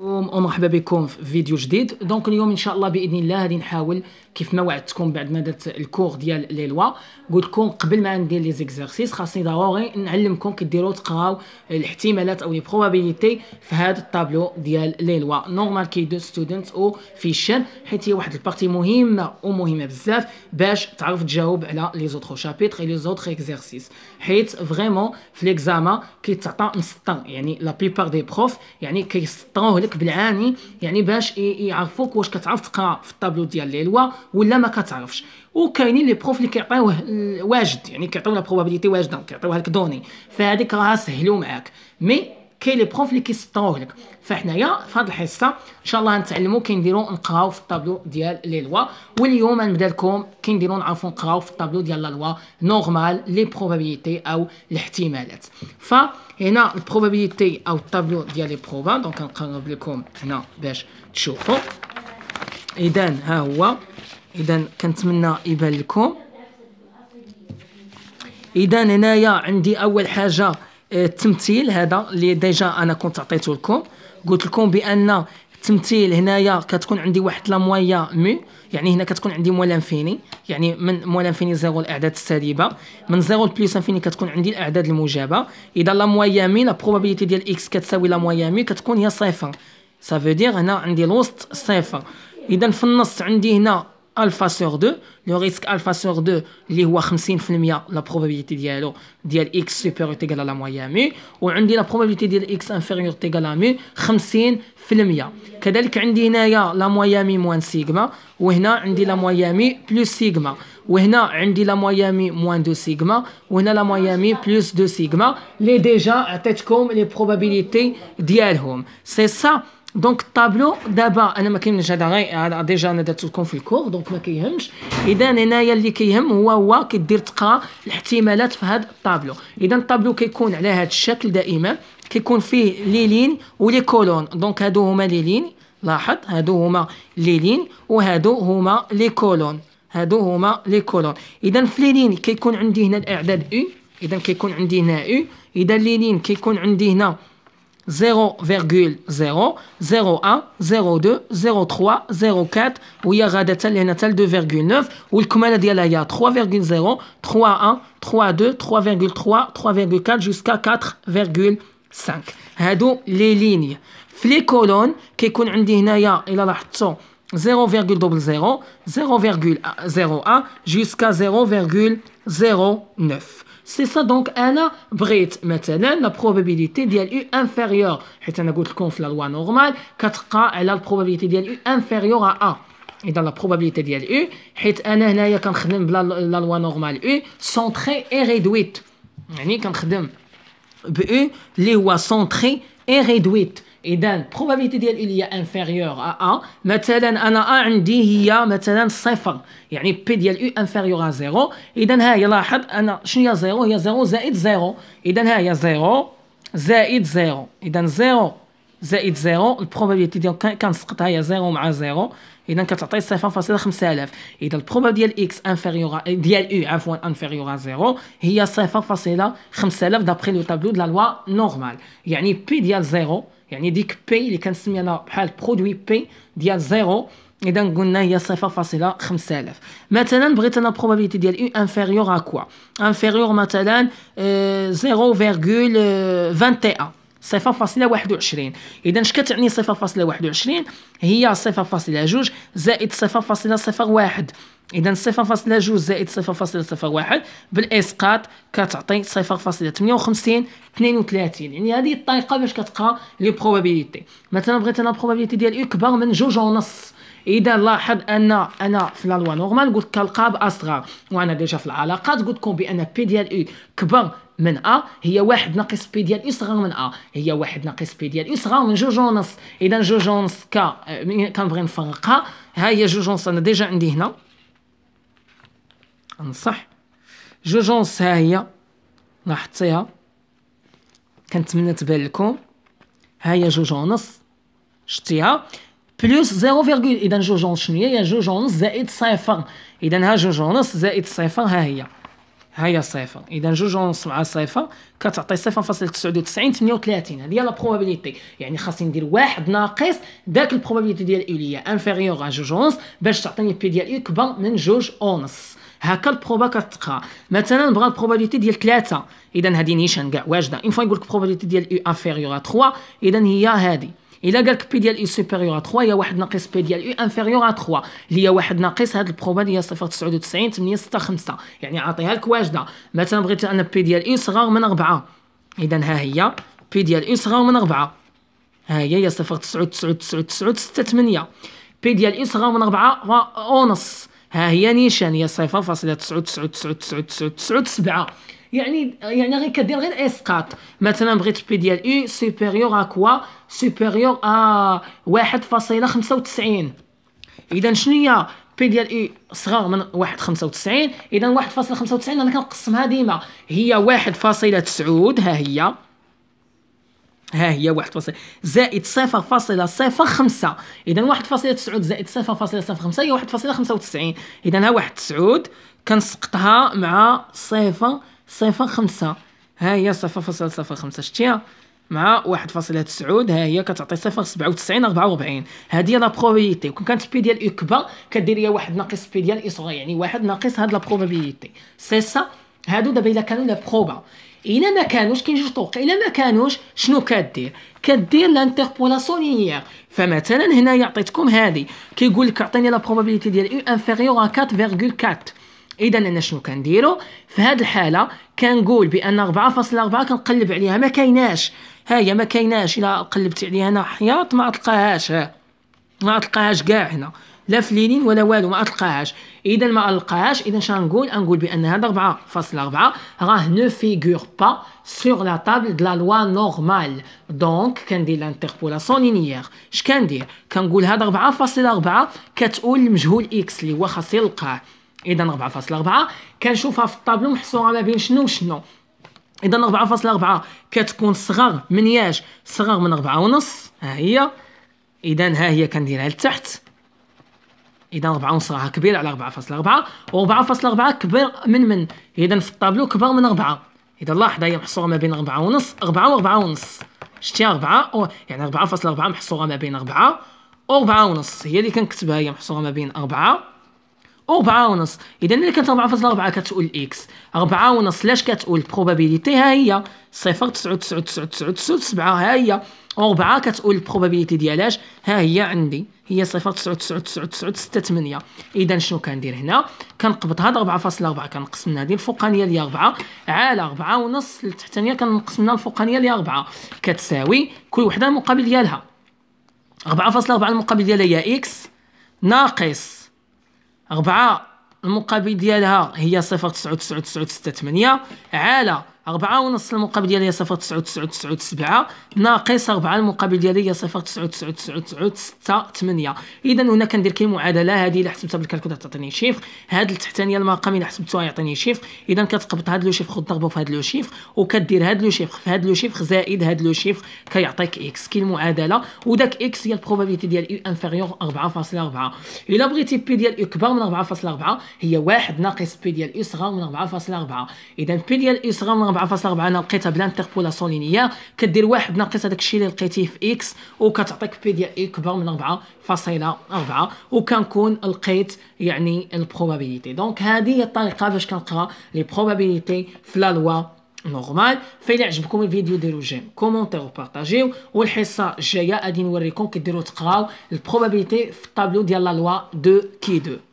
ومرحبا بكم في فيديو جديد دونك اليوم ان شاء الله باذن الله غادي نحاول كيف ما وعدتكم بعد ما درت الكور ديال لي لوا قلت لكم قبل ما ندير لي زيكزارسيس خاصني ضروري نعلمكم كي ديروا تقراو الاحتمالات او لي بروبابيليتي في هذا الطابلو ديال لي لوا نورمال كي دو ستودنت او فيشن حيت هي واحد البارتي مهمه ومهمه بزاف باش تعرف تجاوب على لي زوتر شابيتر لي زوتر اكزارسيس حيت فريمون في ليكزاما كيتعطى مسطر يعني لا بيبار دي بروف يعني كيسطروه لك بالعاني يعني باش يعرفوك واش كتعرف تقرا في الطابلو ديال ليلوا ولا ما كتعرفش وكاينين لي بروف اللي كيعطيوه واجد يعني كيعطيو لا بروبابيليتي واجده كيعطيوها لك دوني فهذيك راها سهلو معاك مي كاين لي بروف اللي كيسطروه لك فحنايا في هذه الحصه ان شاء الله غنتعلموا نديروا نقراو في الطابلو ديال لي لوا واليوم غنبدا لكم كي نديروا نعرفوا نقراو في الطابلو ديال لا لوا نورمال لي بروبابيليتي او الاحتمالات فهنا البروبابيليتي او الطابلو ديال لي بروبا دونك نقرب لكم هنا باش تشوفوا اذا ها هو اذا كنتمنى يبان لكم اذا هنايا عندي اول حاجه آه، التمثيل هذا اللي ديجا انا كنت عطيته لكم قلت لكم بان التمثيل هنايا كتكون عندي واحد لا مويا مي يعني هنا كتكون عندي مو انفيني يعني من مو انفيني زيرو الاعداد السالبه من زيرو بليس انفيني كتكون عندي الاعداد الموجبه اذا لا مويا مي لا بروبابيليتي ديال اكس كتساوي لا مويا مي كتكون هي صفر سافو دير هنا عندي الوسط صفر اذا في النص عندي هنا alpha sur 2, le risque alpha sur 2, 50% la probabilité de x supérieur ou égal à la moyenne mu, ou la probabilité de x inférieur ou égal à mu, 50%. Quand on dit la moyenne mu moins sigma, et on dit la moyenne plus sigma, et on dit la moyenne moins 2 sigma, on hna la moyenne plus 2 sigma, les déjà, à tête les probabilités de C'est ça. دونك الطابلو دابا انا ما كاينش هذا غير ديجا انا درت لكم في الكور دونك ما كيهمش اذا هنايا اللي كيهم هو هو كدير تقرا الاحتمالات في هذا الطابلو اذا الطابلو كيكون على هذا الشكل دائما كيكون فيه لي لين ولي كولون دونك هادو هما لي لين لاحظ هادو هما لي لين وهادو هما لي كولون هادو هما لي كولون اذا في لي لين كيكون عندي هنا الاعداد او اذا كيكون عندي هنا او اذا لي لين كيكون عندي هنا 0,0, 0, 0,1, 0,2, 0,3, 0,4, ou il y a 2,9, ou le Kumala il y 3,0, 3,1, 3,2, 3,3, 3,4, jusqu'à 4,5. Hadou les lignes. Les colonnes, qui sont en 0,00, 0,01, jusqu'à 0,09. C'est ça donc, Anna Brit, maintenant, la probabilité d'elle eu inférieure. est un a dit la loi normale, 4K, elle a la probabilité d'elle inférieure à A. Et dans la probabilité d'elle eu, est un a dit que la loi normale, U, centrée et réduite. On a dit que la loi centrée et réduite. اذا البروبابيليتي ديال اي هي انفيريور ا ان مثلا انا ا عندي هي مثلا صفر يعني بي ديال يو انفيريور ا زيرو اذا ها هي لاحظ انا شنو هي زيرو هي زيرو زائد زيرو اذا ها هي زيرو زائد زيرو اذا زيرو زائد زيرو البروبابيليتي ديال كنسقطها هي زيرو مع زيرو اذا كتعطي فاصله 0.5000 اذا البروبا ديال اكس انفيريور ديال اي عفوا انفيريور زيرو هي فاصله 0.5000 دابخي لو تابلو دو لوا نورمال يعني بي ديال زيرو يعني ديك بي اللي كنسمي انا بحال برودوي بي ديال زيرو اذا قلنا هي فاصله 0.5000 مثلا بغيت انا probabilité ديال U انفيريور à quoi inférieure مثلا 0.21 آه، صفة فاصلة واحد وعشرين إذا اش كتعني صفة فاصلة واحد وعشرين هي صفة فاصلة جوج زائد صفة فاصلة صفر واحد إذا صفة فاصلة جوج زائد صفة فاصلة صفر واحد بالإسقاط كتعطي صفر فاصلة ثمانية وخمسين اثنين وثلاثين يعني هذه الطريقة باش كتقرا لي بروبابيليتي مثلا بغيت أنا بروبابيليتي ديال إي كبر من جوج ونص إذا لاحظ أن أنا في لا لوا نورمال قلت كنلقاها بأصغر وأنا ديجا في العلاقات قلت لكم بأن بي ديال إي كبر من أ هي واحد ناقص بي ديال إصغر من أ هي واحد ناقص بي ديال إصغر من جوج ونص إذا جوج ونص كا كنبغي نفرقها ها هي جوج ونص أنا ديجا عندي هنا أنصح جوج ونص ها هي لاحظتيها كنتمنى تبان لكم ها هي جوج ونص شتيها بلوس فيغكول اذا جوج ونص شنو هي جوج ونص زائد صفر اذا ها جوج ونص زائد صفر ها هي هيا صفر اذا جوج ونص مع صفر كتعطي 0.99 38 هذه هي لا بروبابيليتي يعني خاصني ندير واحد ناقص داك البروبابيليتي ديال اي اللي هي انفيريور ا جوج ونص باش تعطيني بي ديال اي كبر من جوج ونص هكا البروبا كتقرا مثلا بغا البروبابيليتي ديال 3 اذا هذه نيشان كاع واجده اون فوا يقول لك البروبابيليتي ديال اي انفيريور ا 3 اذا هي هذه الا قال بي ديال اي سوبيريور ا 3 هي واحد ناقص بي ديال اي انفيريور ا 3 اللي هي واحد ناقص هاد البروباب هي 0.99 8 6 5 يعني عاطيها لك واجده مثلا بغيت انا بي ديال اي e صغار من 4 اذا ها هي بي ديال اي صغار من 4 ها هي هي 0.99998 بي ديال اي صغار من 4 ونص ها هي نيشان هي 0.9999997 يعني يعني غير كدير غير اسقاط مثلا بغيت بي ديال اي سوبيريور ا كوا سوبيريور ا واحد فاصله خمسه وتسعين اذا شنو هي بي ديال اي صغر من واحد خمسه وتسعين اذا واحد فاصله خمسه وتسعين انا كنقسمها ديما هي تسعود ها هي ها هي واحد فاصلة زائد صفر فاصلة صفر خمسة إذا واحد فاصلة تسعود زائد صفر فاصلة صفر خمسة هي واحد فاصلة خمسة وتسعين إذا ها واحد تسعود كنسقطها مع صفر صفر خمسة ها هي صفر فاصل صفر خمسة شتيها مع واحد فاصلة تسعود ها هي كتعطي صفر سبعة وتسعين أربعة وربعين هادي لا بروبابيليتي وكون كانت بي ديال إي كبر كدير هي واحد ناقص بي ديال إي صغير يعني واحد ناقص هاد لا بروبابيليتي سي سا هادو دابا إلا كانوا لا بروبا الا ما كانوش كاين جوج طرق الا ما كانوش شنو كدير كدير لانتربولاسيون لينيير فمثلا هنا عطيتكم هادي كيقول لك عطيني لا بروبابيليتي ديال إي انفيريور 4.4 اذا انا شنو كنديرو في هذه الحاله كنقول بان 4.4 كنقلب عليها ما كايناش ها هي ما كايناش الا قلبت عليها انا حياط ما تلقاهاش ها ما تلقاهاش كاع هنا لا في لينين ولا والو ما تلقاهاش اذا ما تلقاهاش اذا شنقول نقول بان هذا 4.4 راه نو فيغور با سور لا طابل دو لا لوا نورمال دونك كندير لانتربولاسيون لينيير اش كندير كنقول هذا 4.4 كتقول المجهول اكس اللي هو خاص يلقاه اذا 4.4 كنشوفها في الطابلو محصوره ما بين شنو وشنو اذا 4.4 كتكون صغر من ياج صغر من 4 ونص ها هي اذا ها هي كنديرها لتحت اذا 4 ونص راه كبير على 4.4 و4.4 كبير من من اذا في الطابلو كبر من 4 اذا لاحظ هي محصوره ما بين 4 ونص 4 و4 ونص شتي 4 و... يعني 4.4 محصوره ما بين 4 و4 ونص هي اللي كنكتبها هي محصوره ما بين 4 أربعة ونص إذا إلا كانت أربعة فاصلة أربعة كتقول إكس أربعة ونص لاش كتقول بروبابيليتي ها هي صفر تسعود تسعود تسعود تسعود تسعة سبعة ها هي أربعة كتقول البروبابيليتي ديالاش ها هي عندي هي صفر تسعود تسعود تسعود تسعة ستة ثمانية إذا شنو كندير هنا كنقبض هاد أربعة فاصلة أربعة كنقسم هادي الفوقانية ديال أربعة على أربعة ونص التحتانية كنقسم لها الفوقانية ديال أربعة كتساوي كل وحدة المقابل ديالها أربعة فاصلة أربعة المقابل ديالها هي إكس ناقص أربعة المقابل ديالها هي صفر تسعة تسعة تسعة ستة ثمانية على أربعة ونص المقابل ديالها هي صفر تسعود تسعود تسعود سبعة ناقص أربعة المقابل ديالها هي صفر تسعود تسعود تسعود تسعود ستة إذا هنا كندير كاين معادلة هذه إلا حسبتها بالكالكولات تعطيني شيف هاد التحتانية المقام إلا حسبتها يعطيني شيف إذا كتقبط هاد لو شيفر وتضربو في هاد لو شيف وكدير هاد لو شيف في هاد لو شيف زائد هاد لو شيف كيعطيك إكس كاين المعادلة وداك إكس هي البروبابيتي ديال اي انفيريور أربعة فاصلة أربعة إلا بغيتي بي ديال اي كبار من أربعة فاصلة أربعة هي واحد ناقص بي ديال اي صغار من أربعة فاصلة أربعة إذا بي ديال اي صغار من 4.4 انا لقيتها بلا انتربولاسيون لينيير كدير واحد ناقص هذاك الشيء اللي لقيتيه في اكس وكتعطيك بي ديال اي كبر من 4.4 وكنكون لقيت يعني البروبابيليتي دونك هذه هي الطريقه باش كنقرا لي بروبابيليتي في لا لوا نورمال فاذا عجبكم الفيديو ديروا جيم كومونتير وبارطاجيو والحصه الجايه غادي نوريكم كديروا تقراو البروبابيليتي في الطابلو ديال لا لوا دو كي دو